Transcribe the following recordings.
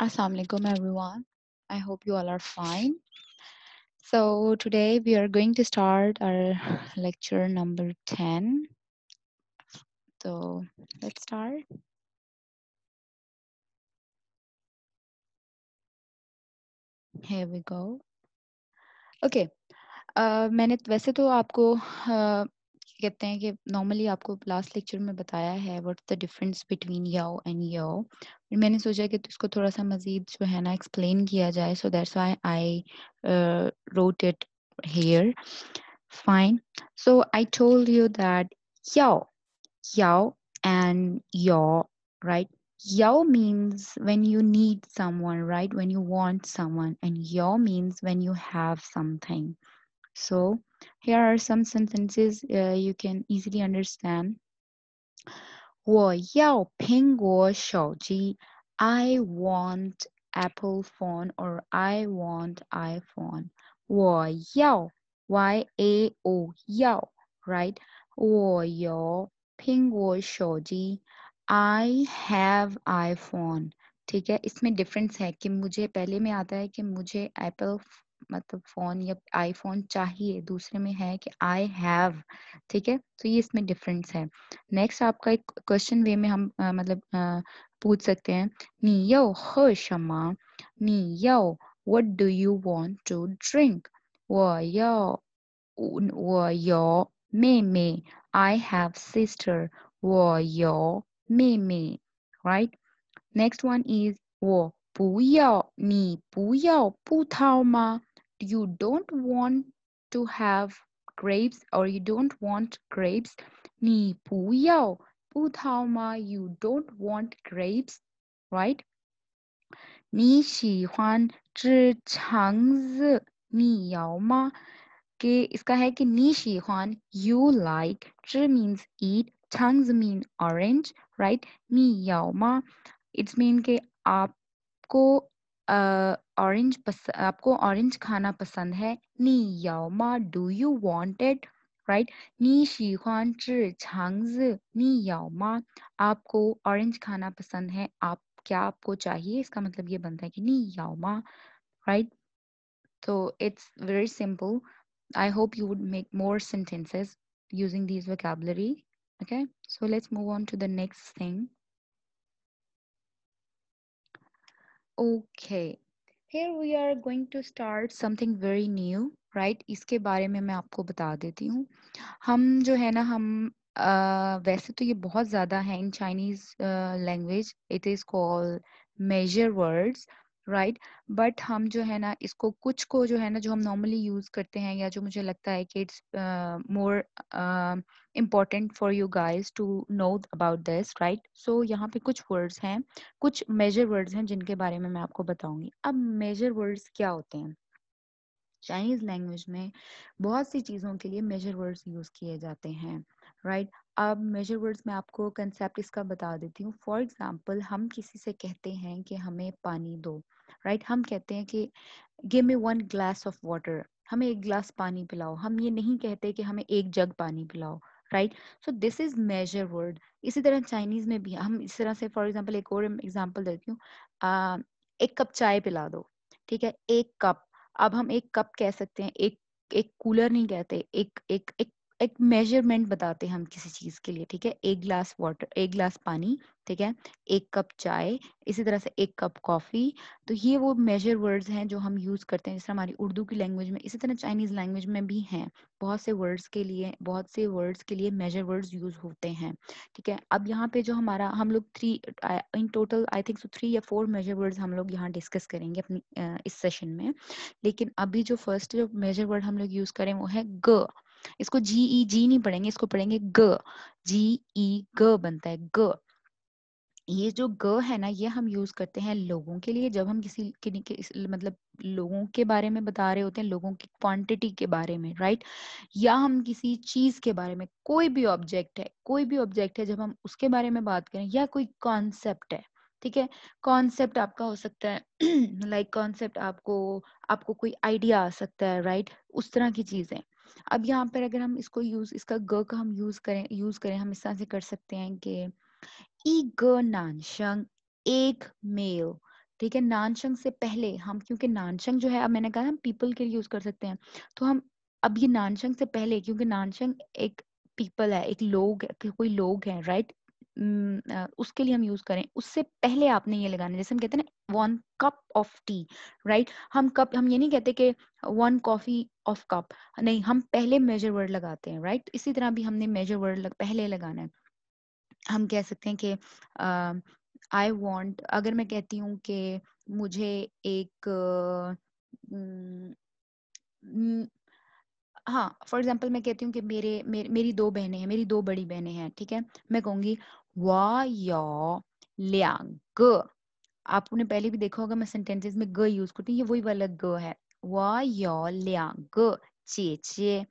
Assalamualaikum everyone. I hope you all are fine. So today we are going to start our lecture number 10. So let's start. Here we go. Okay. Uh, मैंने वैसे तो आपको uh, कहते हैं कि normally आपको last lecture में बताया है व्हाट द डिफरेंस बिटवीन याओ एंड याओ मैंने सोचा कि तो इसको थोड़ा सा मजीद जो है ना एक्सप्लेन किया जाए so that's why I wrote it here fine so I told you that याओ याओ एंड याओ right Yao means when you need someone, right? When you want someone. And yao means when you have something. So here are some sentences uh, you can easily understand. 我要苹果手机. I want Apple phone or I want iPhone. 我要 y a o 要 right? 我有苹果手机. I have iPhone. ठीक है इसमें difference है कि मुझे पहले में आता है कि मुझे एप्पल मतलब फोन या आईफोन चाहिए दूसरे में है कि आई हैव ठीक है तो ये इसमें डिफरेंस है नेक्स्ट आपका एक क्वेश्चन वे में हम आ, मतलब आ, पूछ सकते हैं नी यो हो शमा नी यो what do you want to drink वो यो वो यो मे मे आई हैव सिस्टर वो यो मे मे राइट नेक्स्ट वन इज वो 不要，你不要葡萄吗？you don't want to have grapes or you don't want grapes. 你不要,不讨吗? You don't want grapes, right? 你喜欢吃橙子，你要吗？कि इसका है कि नी शीखान यू लाइक च मीन्स ईट टंग्स मीन ऑरेंज राइट नी याओमा इट्स मीन के आपको ऑरेंज आपको ऑरेंज खाना पसंद है नी याओ मा do you want it right नी शी खान छांगज नी याओ मा आपको ऑरेंज खाना पसंद है आप क्या आपको चाहिए इसका मतलब ये बनता है कि नी याओ मा राइट तो it's very simple I hope you would make more sentences using these vocabulary okay so let's move on to the next thing okay here we are going to start something very new right इसके बारे में मैं आपको बता देती हूँ हम जो है ना हम uh, वैसे तो ये बहुत ज़्यादा है in Chinese language it is called measure words right right? But हम जो है ना इसको कुछ को जो है ना जो हम नॉर्मली यूज करते हैं या जो मुझे लगता है कि it's more important for you guys to know about this right so यहाँ पे कुछ वर्ड्स हैं कुछ मेजर वर्ड्स हैं जिनके बारे में मैं आपको बताऊंगी अब मेजर वर्ड्स क्या होते हैं चाइनीज लैंग्वेज में बहुत सी चीज़ों के लिए मेजर वर्ड्स यूज़ किए जाते हैं राइट right? अब मेजर वर्ड्स में आपको कंसेप्ट इसका बता देती हूँ फॉर एग्जाम्पल हम किसी से कहते हैं कि हमें पानी दो राइट right? हम कहते हैं कि give me one glass of water हमें एक ग्लास पानी पिलाओ हम ये नहीं कहते कि हमें एक जग पानी पिलाओ right so this is measure word इसी तरह चाइनीज में भी हम इस तरह से फॉर एग्जाम्पल एक और एग्जाम्पल देती हूँ एक कप चाय पिला दो ठीक है एक कप अब हम एक कप कह सकते हैं एक एक कूलर नहीं कहते एक एक एक एक मेजरमेंट बताते हैं हम किसी चीज के लिए ठीक है एक ग्लास वाटर एक ग्लास पानी ठीक है एक कप चाय इसी तरह से एक कप कॉफी तो ये वो मेजर वर्ड्स हैं जो हम यूज करते हैं जिस हमारी उर्दू की लैंग्वेज में इसी तरह चाइनीज लैंग्वेज में भी हैं बहुत से वर्ड्स के लिए बहुत से वर्ड्स के लिए मेजर वर्ड्स यूज होते हैं ठीक है अब यहाँ पे जो हमारा हम लोग three in total I think three या फोर मेजर वर्ड्स हम लोग यहाँ डिस्कस करेंगे अपनी इस सेशन में लेकिन अभी जो फर्स्ट जो मेजर वर्ड हम लोग यूज करें वो है ग इसको जी ई जी नहीं पढ़ेंगे इसको पढ़ेंगे ग जी ई ग बनता है ग ये जो ग है ना ये हम यूज करते हैं लोगों के लिए जब हम किसी के, के मतलब लोगों के बारे में बता रहे होते हैं लोगों की क्वांटिटी के बारे में राइट या हम किसी चीज के बारे में कोई भी ऑब्जेक्ट है कोई भी ऑब्जेक्ट है जब हम उसके बारे में बात करें या कोई कॉन्सेप्ट है ठीक है कॉन्सेप्ट आपका हो सकता है लाइक like कॉन्सेप्ट आपको आपको कोई आइडिया आ सकता है राइट right? उस तरह की चीजें अब यहाँ पर अगर हम इसको यूज इसका ग का हम यूज करें यूज करें हम इस तरह से कर सकते हैं कि ई ग नानशंग एक मेल ठीक है नानशंग से पहले हम क्योंकि नानशंग जो है अब मैंने कहा हम पीपल के लिए यूज कर सकते हैं तो हम अब ये नानशंग से पहले क्योंकि नानशंग एक पीपल है एक लोग कोई लोग है राइट उसके लिए हम यूज करें उससे पहले आपने ये लगाना जैसे हम कहते हैं ना one cup of tea right हम कप हम ये नहीं कहते कि वन कॉफी ऑफ कप नहीं हम पहले मेजर वर्ड लगाते हैं राइट right? इसी तरह भी हमने मेजर वर्ड लग, पहले लगाना है हम कह सकते हैं कि आई वॉन्ट अगर मैं कहती हूँ कि मुझे एक uh, हाँ फॉर एग्जाम्पल मैं कहती हूँ कि मेरे, मेर, मेरी दो बहनें हैं मेरी दो बड़ी बहनें हैं ठीक है मैं कहूंगी वा लियांग आपने पहले भी देखा होगा मैं सेंटेंसेस में ग यूज करती हूँ ये वही वाला ग है चे चे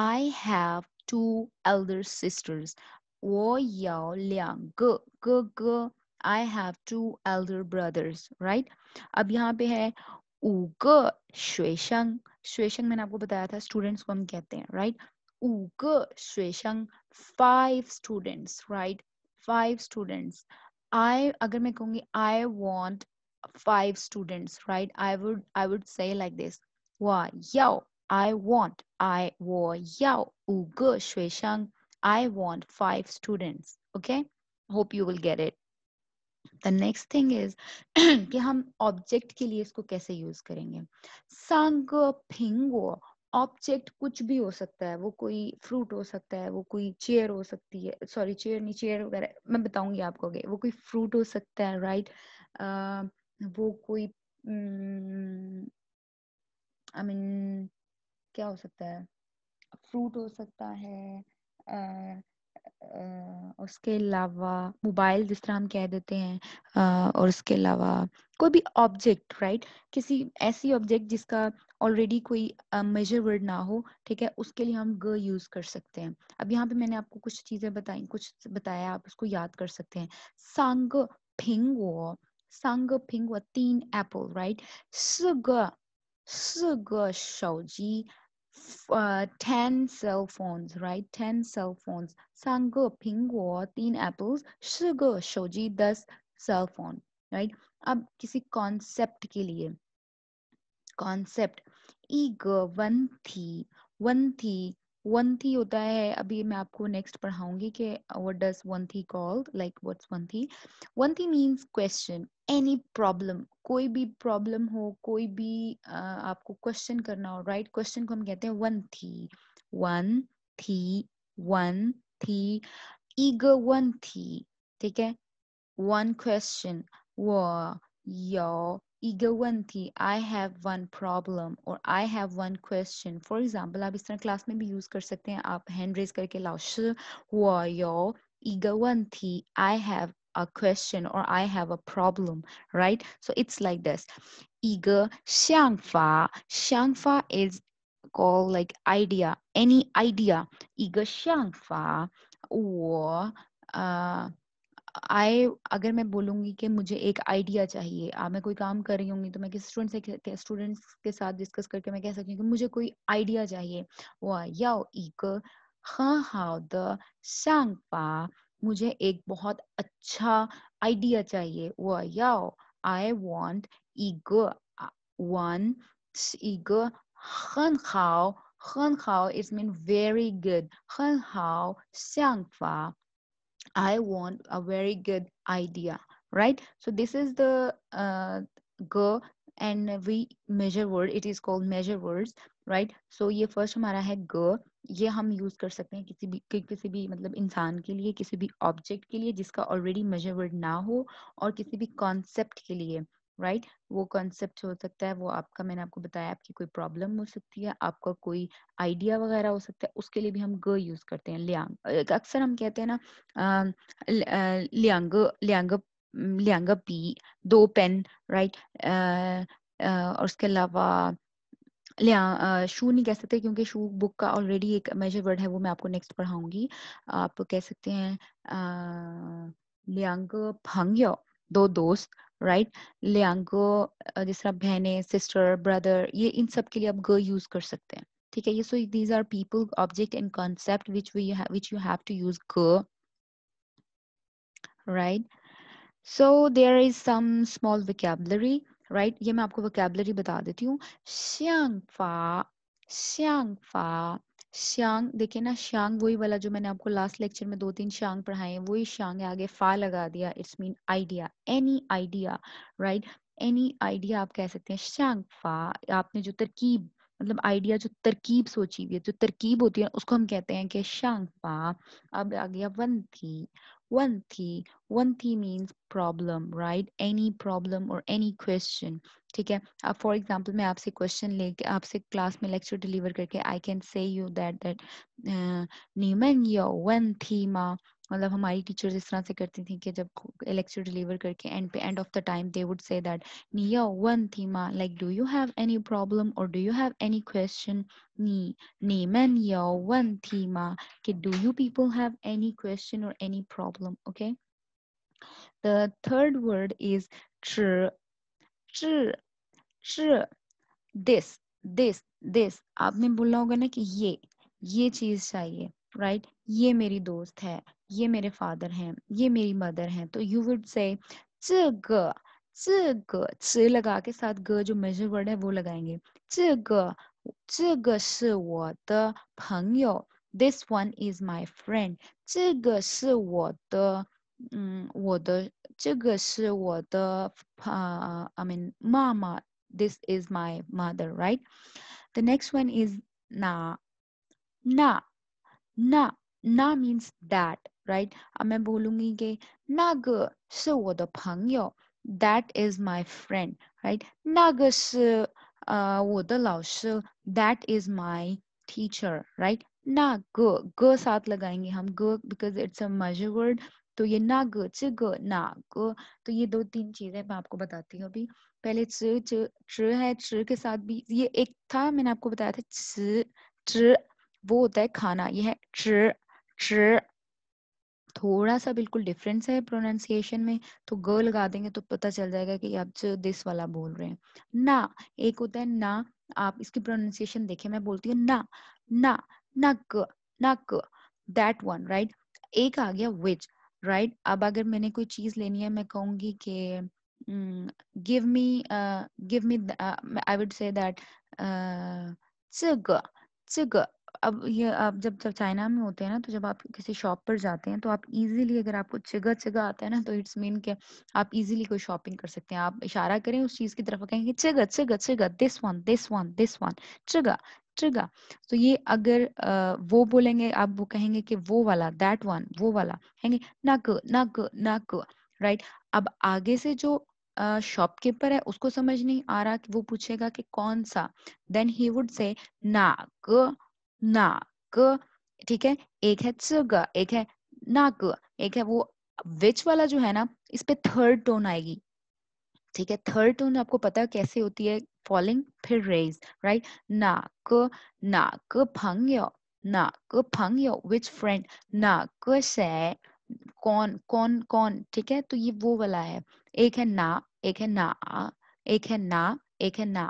I have two elder sisters वो यो लिया ग ग ग I have two elder brothers right अब यहाँ पे है उग श्वेशंग श्वेशंग मैंने आपको बताया था स्टूडेंट्स को हम कहते हैं राइट उग श्वेशंग five students right five students I अगर मैं कहूंगी I want five students right I वु I would say like this वाह आई वॉन्ट आई वो याओ उग श्वेशंग I want five students okay hope you will get it the next thing is कि हम ऑब्जेक्ट के लिए इसको कैसे यूज करेंगे संग फिंगो ऑब्जेक्ट कुछ भी हो सकता है वो कोई फ्रूट हो सकता है वो कोई चेयर हो सकती है सॉरी चेयर नहीं चेयर वगैरह मैं बताऊंगी आपको आगे वो कोई फ्रूट हो सकता है राइट right? uh, वो कोई आई मीन I mean, क्या हो सकता है फ्रूट हो सकता है uh, उसके अलावा मोबाइल जिस तरह हम कह देते हैं और उसके अलावा कोई भी ऑब्जेक्ट राइट किसी ऐसी ऑब्जेक्ट जिसका ऑलरेडी कोई मेजर वर्ड ना हो ठीक है उसके लिए हम ग यूज़ कर सकते हैं अब यहाँ पे मैंने आपको कुछ चीज़ें बताई कुछ बताया आप उसको याद कर सकते हैं सांग फिंग सांग फिंग तीन एप्पल राइट सुग सुग शौजी Uh, 10 cell phones, right? 10 cell phones. 三个苹果 ,3 apples, 四个手机 ,10 cell phone, right? अब किसी concept One लिए concept 一个问题问题 वन थी होता है अभी मैं आपको नेक्स्ट पढ़ाऊंगी कि व्हाट डज वन थी कॉल्ड लाइक व्हाट्स वन थी वन थी मींस क्वेश्चन एनी प्रॉब्लम कोई भी प्रॉब्लम हो कोई भी uh, आपको क्वेश्चन करना हो राइट right? क्वेश्चन को हम कहते हैं वन थी वन थी वन थी ईग वन थी ठीक है वन क्वेश्चन व Igawanti, I have one problem or I have one question. For example, आप इस तरह क्लास class. भी यूज कर सकते हैं आप हैंड रेज करके लाओ हुआ Igawanti, I have a question or I have a problem, right? So it's like this. Iga Xiangfa. Xiangfa is called like idea, any idea. Iga Xiangfa. Uh, आई अगर मैं बोलूंगी कि मुझे एक आइडिया चाहिए आ, मैं कोई काम कर रही होंगी तो मैं किसी स्टूडेंट से स्टूडेंट्स के साथ डिस्कस करके मैं कह सकती हूँ कि मुझे कोई आइडिया चाहिए वो या एक हाँ मुझे एक बहुत अच्छा आइडिया चाहिए वो या आई वॉन्ट इग वन इग हन खाओ हन खाओ इट्स मीन वेरी गुड हन हाओ सांगफा I want a very good idea, right? So this is the uh, go and we measure word. It is called measure words, right? So ये first हमारा है go. ये हम use कर सकते हैं किसी भी कि, किसी भी मतलब इंसान के लिए किसी भी ऑब्जेक्ट के लिए जिसका ना हो और किसी भी के लिए राइट right? वो कॉन्सेप्ट हो सकता है वो आपका मैंने आपको बताया आपकी कोई प्रॉब्लम हो सकती है आपका कोई आइडिया वगैरह हो सकता है उसके लिए भी हम ग यूज करते हैं लियांग अक्सर हम कहते हैं ना लियांग लियांग लियांग पी दो पेन राइट और उसके अलावा शू नहीं कह सकते क्योंकि शू बुक का ऑलरेडी एक मेजर वर्ड है वो मैं आपको नेक्स्ट पढ़ाऊंगी आप कह सकते हैं लियांग फंग्यो दो दोस्त राइट right? लियांगो uh, जिस तरह बहने सिस्टर ब्रदर ये इन सब के लिए आप ग यूज कर सकते हैं ठीक है ये so these are people object and concept which we which you have to use ग right so there is some small vocabulary right ये मैं आपको वोकेबलरी बता देती हूँ श्यांग फा श्यांग देखिए ना श्यांग वही वाला जो मैंने आपको लास्ट लेक्चर में दो तीन श्यांग पढ़ाए वही श्यांग आगे फा लगा दिया it's mean idea any idea right any idea आप कह सकते हैं श्यांग फा आपने जो तरकीब मतलब आइडिया जो तरकीब सोची हुई है जो तरकीब होती है उसको हम कहते हैं कि फा अब आ गया वंथी One One Wanti means problem, right? Any problem or any question. Okay. Uh, for example, may have a question like upse class me lecture deliver karke, I can say you that that uh, ni man yo मतलब हमारी teachers इस तरह से करती थी कि जब lecture deliver करके एंड पे end of the time they would say that निया वन थीमा like do you have any problem और do you have any question नी ni men या वन thema okay do you people have any question or any problem okay the third word is tr tr this this this आपने बोला होगा ना कि ये ये चीज चाहिए राइट right? ये मेरी दोस्त है ये मेरे फादर हैं ये मेरी मदर हैं तो यू वुड से लगा के साथ ग जो मेजर वर्ड है वो लगाएंगे च this one is my friend च ग this is my mother right the next one is ना ना ना ना मीन्स दैट राइट अब मैं बोलूंगी कि नग सो वो दंग यो that is my friend right नग वो द लवस that is my teacher right ना ग ग साथ लगाएंगे हम ग बिकॉज इट्स अ मजर वर्ड तो ये ना ग च ग ना ग तो ये दो तीन चीजें मैं आपको बताती हूँ अभी पहले च ट्र है ट्र के साथ भी ये एक था मैंने आपको बताया था च ट्र वो होता है खाना ये है ट्र ट्र थोड़ा सा बिल्कुल डिफरेंस है प्रोनाउंसिएशन में तो ग लगा देंगे तो पता चल जाएगा कि आप जो दिस वाला बोल रहे हैं ना एक होता है ना आप इसकी प्रोनाउंसिएशन देखें मैं बोलती हूँ ना ना नक नक दैट वन राइट एक आ गया विच राइट right? अब अगर मैंने कोई चीज लेनी है मैं कहूंगी कि give me give me I would say that चग चग अब ये आप जब जब चाइना में होते हैं ना तो जब आप किसी शॉप पर जाते हैं तो आप इजीली अगर आपको चिगा चिगा आता है ना तो इट्स मीन के आप इजीली कोई शॉपिंग कर सकते हैं आप इशारा करें उस चीज की तरफ कहेंगे चिगा चिगा चिगा this one this one this one चिगा चिगा तो ये अगर वो बोलेंगे आप वो कहेंगे कि वो वाला दैट वन वो वाला कहेंगे नक नक नक राइट अब आगे से जो शॉपकीपर है उसको समझ नहीं आ रहा कि वो पूछेगा कि कौन सा देन ही वुड से नाक नाक ठीक है एक है ग एक है ना ग एक है वो विच वाला जो है ना इस पे थर्ड टोन आएगी ठीक है थर्ड टोन आपको पता है कैसे होती है फॉलिंग फिर रेज राइट ना क ना क फंग क फंग विच फ्रेंड ना से कौन कौन कौन ठीक है तो ये वो वाला है एक है ना एक है ना एक है ना एक है ना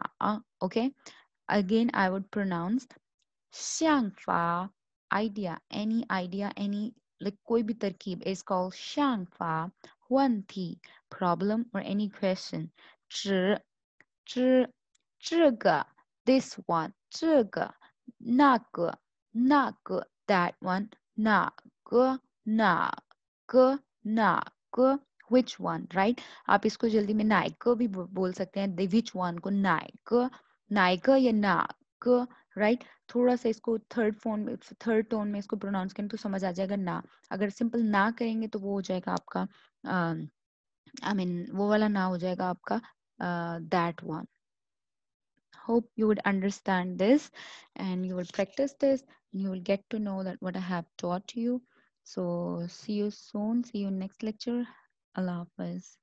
okay again I would pronounce Xiangfa idea, any idea, any like koi bhi tarkib is called Xiangfa, Wanti, problem or any question. Zhi, zhi, zhege, this one, zhege, nage, nage, that one, nage, nage, nage, which one, right? आप इसको जल्दी में नायक भी बोल सकते हैं Which one को नायक नायक या नाक राइट थोड़ा सा इसको थर्ड फोन थर्ड टोन में इसको प्रोनाउंस करें तो समझ आ जाएगा ना अगर सिंपल ना करेंगे तो वो हो जाएगा आपका आई um, मीन वो वाला ना हो जाएगा आपका that one hope you would understand this and you would practice this you will get to know that what I have taught you so see you soon see you next lecture अल्लाह हाफिज़